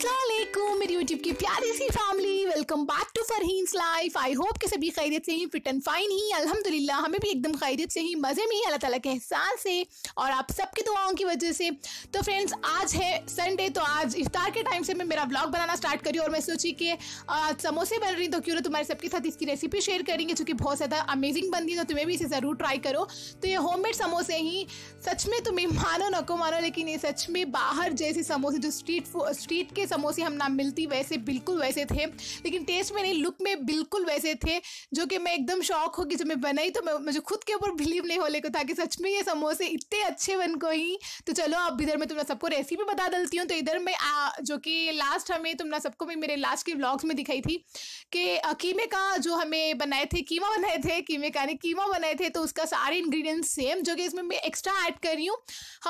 मेरी YouTube की प्यारी सी family welcome back to Farheen life I hope के सभी खैरियत से ही फिट एंड फाइन ही अल्हम्दुलिल्लाह हमें भी एकदम खैरियत से ही मज़े में ही अल्लाह ताला के एहसान से और आप सबकी दुआओं की वजह से तो फ्रेंड्स आज है संडे तो आज इफ्तार के टाइम से मैं मेरा ब्लॉग बनाना स्टार्ट करी और मैं सोची कि आज समोसे बन रही तो क्यों ना तुम्हारे सबके साथ इसकी रेसिपी शेयर करेंगे चूँकि बहुत ज़्यादा अमेजिंग बनती है तो तुम्हें भी इसे ज़रूर ट्राई करो तो ये होम समोसे ही सच में तुम्हें मानो नको मानो लेकिन ये सच में बाहर जैसे समोसे जो स्ट्रीट स्ट्रीट के के समोसे हम ना मिलती वैसे बिल्कुल वैसे थे लेकिन टेस्ट में नहीं लुक में बिल्कुल वैसे थे जो कि मैं एकदम शौक हो कि जब मैं बनाई तो मैं मुझे खुद के ऊपर बिलीव नहीं हो लेको था कि सच में ये समोसे इतने अच्छे बन को ही तो चलो अब इधर मैं तुम्हारा सबको रेसिपी बता देती हूँ तो इधर मैं आ, जो कि लास्ट हमें तुमने सबको भी मेरे लास्ट के ब्लॉग्स में दिखाई थी कि कीमे का जो हमें बनाए थे कीमा बनाए थे कीमे का नहीं कीमा बनाए थे तो उसका सारे इंग्रेडिएंट्स सेम जो कि इसमें मैं एक्स्ट्रा ऐड कर रही हूँ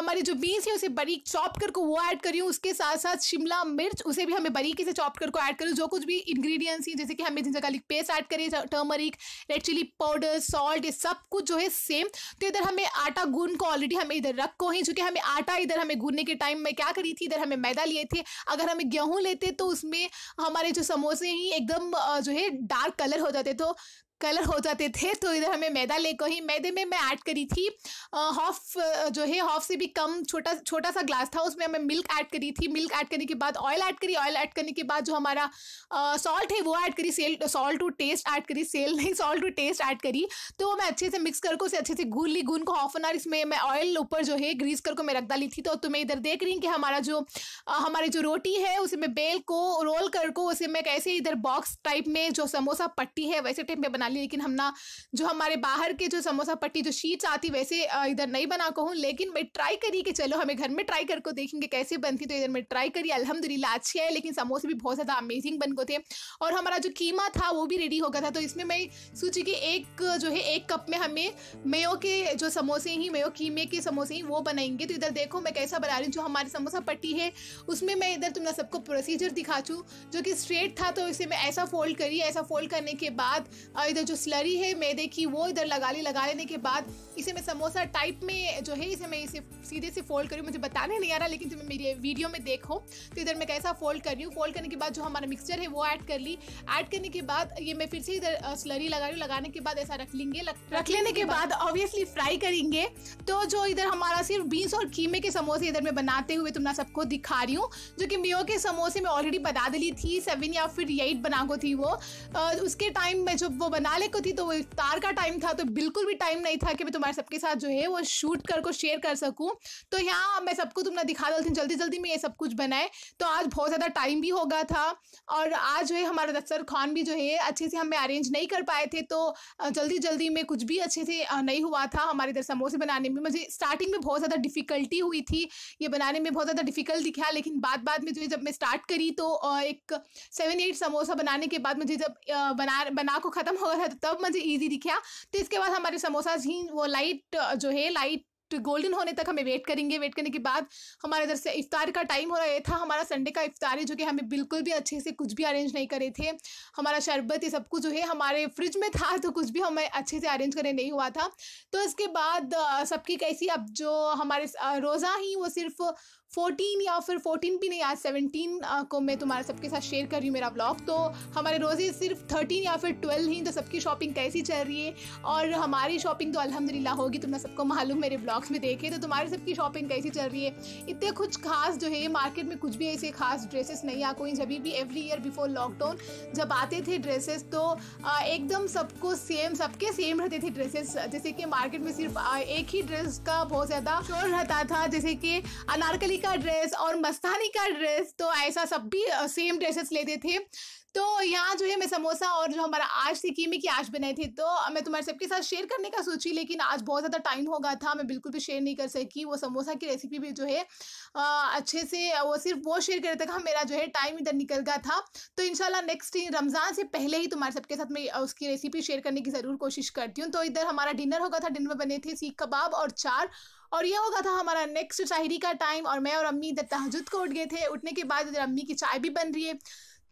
हमारे जो बीन्स है उसे बड़ी चॉप करके वो ऐड कर रही हूँ उसके साथ साथ शिमला मिर्च मिर्च उसे भी हमें बारीकी से चॉप करके ऐड करें जो कुछ भी इंग्रेडिएंट्स हैं जैसे कि हमें जिंजर गार्लिक पेस्ट ऐड करें turmeric red chilli powder salt ये सब कुछ जो है सेम तो इधर हमें आटा गूंद को ऑलरेडी हमें इधर रख को ही चूँकि हमें आटा इधर हमें गूंदने के टाइम में क्या करी थी इधर हमें मैदा लिए थे अगर हमें गेहूँ लेते तो उसमें हमारे जो समोसे ही एकदम जो है डार्क कलर हो जाते तो कलर हो जाते थे तो इधर हमें मैदा लेकर ही मैदे में मैं ऐड करी थी हाफ जो है हाफ से भी कम छोटा छोटा सा ग्लास था उसमें हमें मिल्क ऐड करी थी मिल्क ऐड करने के बाद ऑयल ऐड करी ऑयल ऐड करने के बाद जो हमारा सॉल्ट है वो ऐड करी सेल सॉल्ट टू टेस्ट ऐड करी सेल नहीं सॉल्ट टू टेस्ट ऐड करी तो मैं अच्छे से मिक्स करके उसे अच्छे से घून ली गून को हाफ एन आवर इसमें मैं ऑयल ऊपर जो है ग्रीस करके मैं रख डाली थी तो तुम्हें इधर देख रही कि हमारा जो हमारी जो रोटी है उसे मैं बेल को रोल कर को उसे मैं कैसे इधर बॉक्स टाइप में जो समोसा पट्टी है वैसे टाइप में बना डाली लेकिन हम ना जो हमारे बाहर के जो समोसा पट्टी जो शीट्स आती वैसे इधर नहीं बना को हूँ लेकिन मैं ट्राई करी कि चलो हमें घर में ट्राई करके देखेंगे कैसे बनती तो इधर मैं ट्राई करी अलहमदिल्ला अच्छी है लेकिन समोसे भी बहुत ज़्यादा अमेजिंग बन गए थे और हमारा जो कीमा था वो भी रेडी हो गया था तो इसमें मैं सोची कि एक जो है एक कप में हमें मेयो के जो समोसे ही मेयो कीमे के समोसे ही वो बनाएंगे तो इधर देखो मैं कैसा बना रही हूँ जो हमारे समोसा पट्टी है उसमें मैं इधर तुमने सबको प्रोसीजर दिखा चूँ जो कि स्ट्रेट था तो इसे मैं ऐसा फोल्ड करी ऐसा फोल्ड करने के बाद इधर अंदर जो स्लरी है मैदे की वो इधर लगा ली लगा लेने के बाद इसे मैं समोसा टाइप में जो है इसे मैं इसे सीधे से फोल्ड करी मुझे बताने नहीं आ रहा लेकिन तुम्हें मेरी वीडियो में देखो तो इधर मैं कैसा फोल्ड कर रही हूँ फोल्ड करने के बाद जो हमारा मिक्सचर है वो ऐड कर ली ऐड करने के बाद ये मैं फिर से इधर स्लरी लगा रही हूँ लगाने के बाद ऐसा रख लेंगे रख लेने के बाद ऑब्वियसली फ्राई करेंगे तो जो इधर हमारा सिर्फ बीन्स और कीमे के समोसे इधर मैं बनाते हुए तुम्हारा सबको दिखा रही हूँ जो कि मियो के समोसे मैं ऑलरेडी बना दे ली थी सेवन या फिर एट बना को थी वो उसके टाइम में जब वो बनाने को थी तो वो इफ्तार का टाइम था तो बिल्कुल भी टाइम नहीं था कि मैं तुम्हारे सबके साथ जो है वो शूट कर को शेयर कर सकूँ तो यहाँ मैं सबको तुमने दिखा देती हूँ जल्दी जल्दी में ये सब कुछ बनाए तो आज बहुत ज़्यादा टाइम भी होगा था और आज जो है हमारा दस्तर खान भी जो है अच्छे से हमें अरेंज नहीं कर पाए थे तो जल्दी जल्दी में कुछ भी अच्छे से नहीं हुआ था हमारे इधर समोसे बनाने में मुझे स्टार्टिंग में बहुत ज़्यादा डिफ़िकल्टी हुई थी ये बनाने में बहुत ज़्यादा डिफ़िकल्ट दिखा लेकिन बाद बाद में जो है जब मैं स्टार्ट करी तो एक सेवन एट समोसा बनाने के बाद मुझे जब बना बना को ख़त्म हो और है तो तब मुझे ईजी दिखा तो इसके बाद हमारे समोसा झीन वो लाइट जो है लाइट गोल्डन होने तक हमें वेट करेंगे वेट करने के बाद हमारे इधर से इफ्तार का टाइम हो रहा है था हमारा संडे का इफ्तार है जो कि हमें बिल्कुल भी अच्छे से कुछ भी अरेंज नहीं करे थे हमारा शरबत ये सब कुछ जो है हमारे फ्रिज में था तो कुछ भी हमें अच्छे से अरेंज करने नहीं हुआ था तो इसके बाद सबकी कैसी अब जो हमारे रोज़ा ही वो सिर्फ फोर्टीन या फिर फोर्टीन भी नहीं आज सेवनटीन को मैं तुम्हारे सबके साथ शेयर कर रही हूँ मेरा ब्लॉग तो हमारे रोज़े सिर्फ थर्टीन या फिर ट्वेल्व ही तो सबकी शॉपिंग कैसी चल रही है और हमारी शॉपिंग तो अलहमदिल्ला होगी तुमने सबको मालूम मेरे ब्लॉग्स में देखे तो तुम्हारी सबकी शॉपिंग कैसी चल रही है इतने कुछ खास जो है मार्केट में कुछ भी ऐसे खास ड्रेसेस नहीं आ कोई जब भी एवरी ईयर बिफोर लॉकडाउन जब आते थे ड्रेसेस तो एकदम सबको सेम सबके सेम रहते थे ड्रेसेस जैसे कि मार्केट में सिर्फ एक ही ड्रेस का बहुत ज़्यादा शोर रहता था जैसे कि अनारकली का ड्रेस और मस्तानी का ड्रेस तो ऐसा सब भी सेम ड्रेसेस लेते थे तो यहाँ जो है मैं समोसा और जो हमारा आज थी कीमे की आज बनाई थी तो मैं तुम्हारे सबके साथ शेयर करने का सोची लेकिन आज बहुत ज़्यादा टाइम होगा था मैं बिल्कुल भी शेयर नहीं कर सकी वो समोसा की रेसिपी भी जो है आ, अच्छे से वो सिर्फ वो शेयर करने तक हम मेरा जो है टाइम इधर निकल गया था तो इन नेक्स्ट रमज़ान से पहले ही तुम्हारे सबके साथ मैं उसकी रेसिपी शेयर करने की ज़रूर कोशिश करती हूँ तो इधर हमारा डिनर होगा था डिनर में बने थे सीख कबाब और चार और यह होगा था हमारा नेक्स्ट शायरी का टाइम और मैं और अम्मी इधर तहजुद को उठ गए थे उठने के बाद इधर अम्मी की चाय भी बन रही है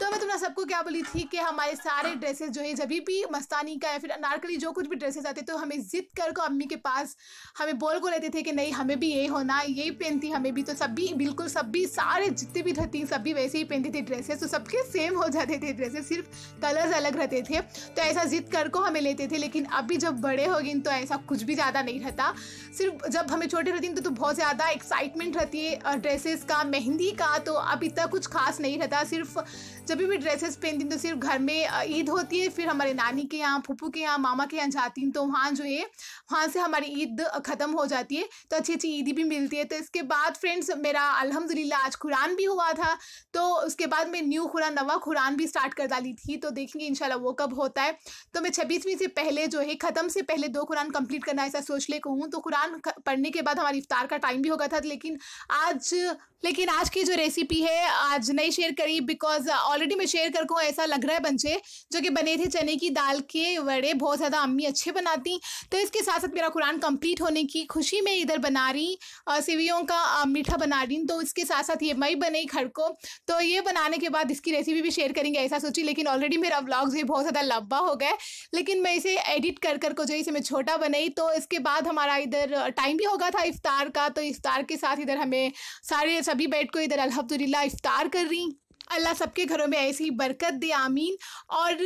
तो मैं तुमने सबको क्या बोली थी कि हमारे सारे ड्रेसेस जो है जब भी मस्तानी का या फिर अनारकली जो कुछ भी ड्रेसेस आते तो हमें ज़िद कर को अम्मी के पास हमें बोल को रहते थे कि नहीं हमें भी ये होना यही पहनती हमें भी तो सब भी बिल्कुल सब भी सारे जितने भी रहती सब भी वैसे ही पहनती थी ड्रेसेस तो सबके सेम हो जाते थे ड्रेसेस सिर्फ कलर्स अलग रहते थे तो ऐसा ज़िद कर को हमें लेते थे लेकिन अभी जब बड़े हो गए तो ऐसा कुछ भी ज़्यादा नहीं रहता सिर्फ जब हमें छोटे रहती तो, तो बहुत ज़्यादा एक्साइटमेंट रहती है ड्रेसेस का मेहंदी का तो अब इतना कुछ खास नहीं रहता सिर्फ जब भी मैं ड्रेसेस पहनती हूँ तो सिर्फ घर में ईद होती है फिर हमारे नानी के यहाँ फूफू के यहाँ मामा के यहाँ जाती हूँ तो वहाँ जो है वहाँ से हमारी ईद ख़त्म हो जाती है तो अच्छी अच्छी ईदी भी मिलती है तो इसके बाद फ्रेंड्स मेरा अलहमदिल्ला आज कुरान भी हुआ था तो उसके बाद मैं न्यू कुरान नवा कुरान भी स्टार्ट कर डाली थी तो देखेंगे इन वो कब होता है तो मैं छब्बीसवीं से पहले जो है ख़त्म से पहले दो कुरान कंप्लीट करना ऐसा सोच ले कहूँ तो कुरान पढ़ने के बाद हमारी इफ्तार का टाइम भी हो गया था लेकिन आज लेकिन आज की जो रेसिपी है आज नहीं शेयर करी बिकॉज ऑल ऑलरेडी मैं शेयर करके ऐसा लग रहा है बंचे जो कि बने थे चने की दाल के वड़े बहुत ज़्यादा अम्मी अच्छे बनाती तो इसके साथ साथ मेरा कुरान कंप्लीट होने की खुशी में इधर बना रही सेवियों का मीठा बना रही तो इसके साथ साथ ये मई बने खड़को तो ये बनाने के बाद इसकी रेसिपी भी शेयर करेंगे ऐसा सोची लेकिन ऑलरेडी मेरा ब्लॉग्स भी बहुत ज़्यादा लंबा हो गया लेकिन मैं इसे एडिट कर कर को जो इसे मैं छोटा बनाई तो इसके बाद हमारा इधर टाइम भी होगा था इफ्तार का तो इफ्तार के साथ इधर हमें सारे सभी बैठ को इधर अलहमदिल्ला इफ्तार कर रही अल्लाह सबके घरों में ऐसी ही बरकत दे आमीन और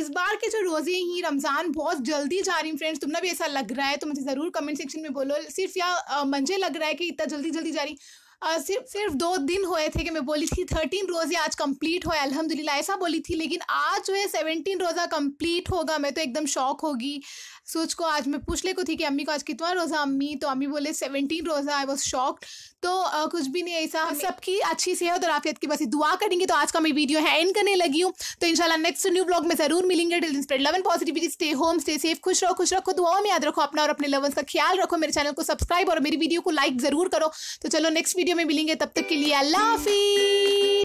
इस बार के जो रोज़े ही रमज़ान बहुत जल्दी जा रही फ्रेंड्स तुम्हें भी ऐसा लग रहा है तो मुझे ज़रूर कमेंट सेक्शन में बोलो सिर्फ या मंझे लग रहा है कि इतना जल्दी जल्दी जा रही आ, सिर्फ सिर्फ दो दिन हुए थे कि मैं बोली थी थर्टीन रोज़े आज कंप्लीट हुए अल्हम्दुलिल्लाह ऐसा बोली थी लेकिन आज जो है सेवनटीन रोज़ा कंप्लीट होगा मैं तो एकदम शौक होगी सोच को आज मैं पूछ ले को थी कि अम्मी को आज कितना रोज़ा अम्मी तो अम्मी बोले सेवनटीन रोज़ा आई वॉज शॉक तो आ, कुछ भी नहीं ऐसा हम सबकी अच्छी सेहत और आफियत की बस दुआ करेंगे तो आज का मैं वीडियो है एंड करने लगी हूँ तो इन नेक्स्ट न्यू ब्लॉग में ज़रूर मिलेंगे डिल spread positivity stay home stay safe खुश रहो खुश रखो दुआओं में याद रखो अपना और अपने लवन का ख्याल रखो मेरे चैनल को सब्सक्राइब और मेरी वीडियो को लाइक ज़रूर करो तो चलो नेक्स्ट वीडियो वीडियो में मिलेंगे तब तक के लिए अल्लाह हाफिज